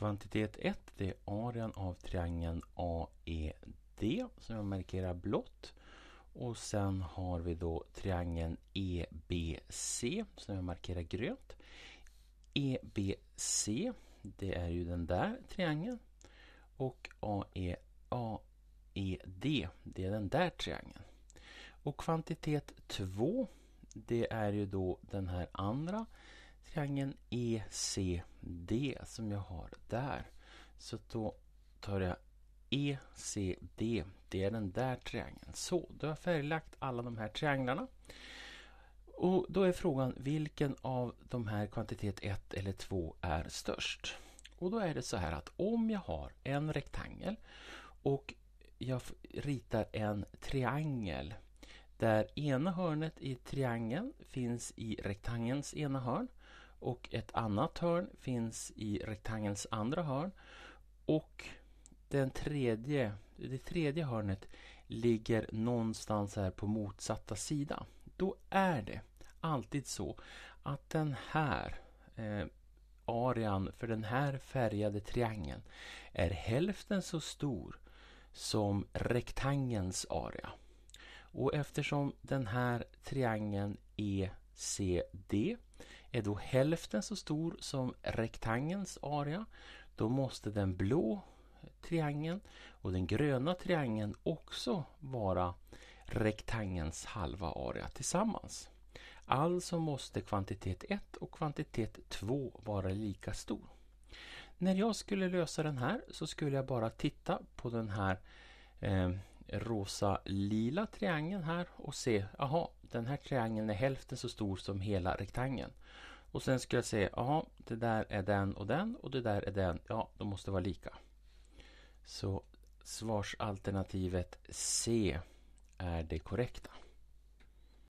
Kvantitet 1 det är arean av triangeln AED som jag markerar blått. Och sen har vi då triangeln EBC som jag markerar grönt. EBC, det är ju den där triangeln. Och AED, e det är den där triangeln. Och kvantitet 2, det är ju då den här andra triangeln ECD som jag har där. Så då tar jag ECD. Det är den där triangeln. Så, då har jag färglagt alla de här trianglarna. Och Då är frågan vilken av de här kvantitet 1 eller 2 är störst? Och Då är det så här att om jag har en rektangel och jag ritar en triangel där ena hörnet i triangeln finns i rektangelns ena hörn och ett annat hörn finns i rektangelns andra hörn. Och den tredje, det tredje hörnet ligger någonstans här på motsatta sida. Då är det alltid så att den här eh, arean för den här färgade triangeln är hälften så stor som rektangelns area. Och eftersom den här triangeln är e CD är då hälften så stor som rektangelns area, då måste den blå triangeln och den gröna triangeln också vara rektangelns halva area tillsammans. Alltså måste kvantitet 1 och kvantitet 2 vara lika stor. När jag skulle lösa den här så skulle jag bara titta på den här eh, rosa lila triangeln här och se, aha, den här triangeln är hälften så stor som hela rektangeln. Och sen ska jag se, ja, det där är den och den och det där är den. Ja, de måste vara lika. Så svarsalternativet C är det korrekta.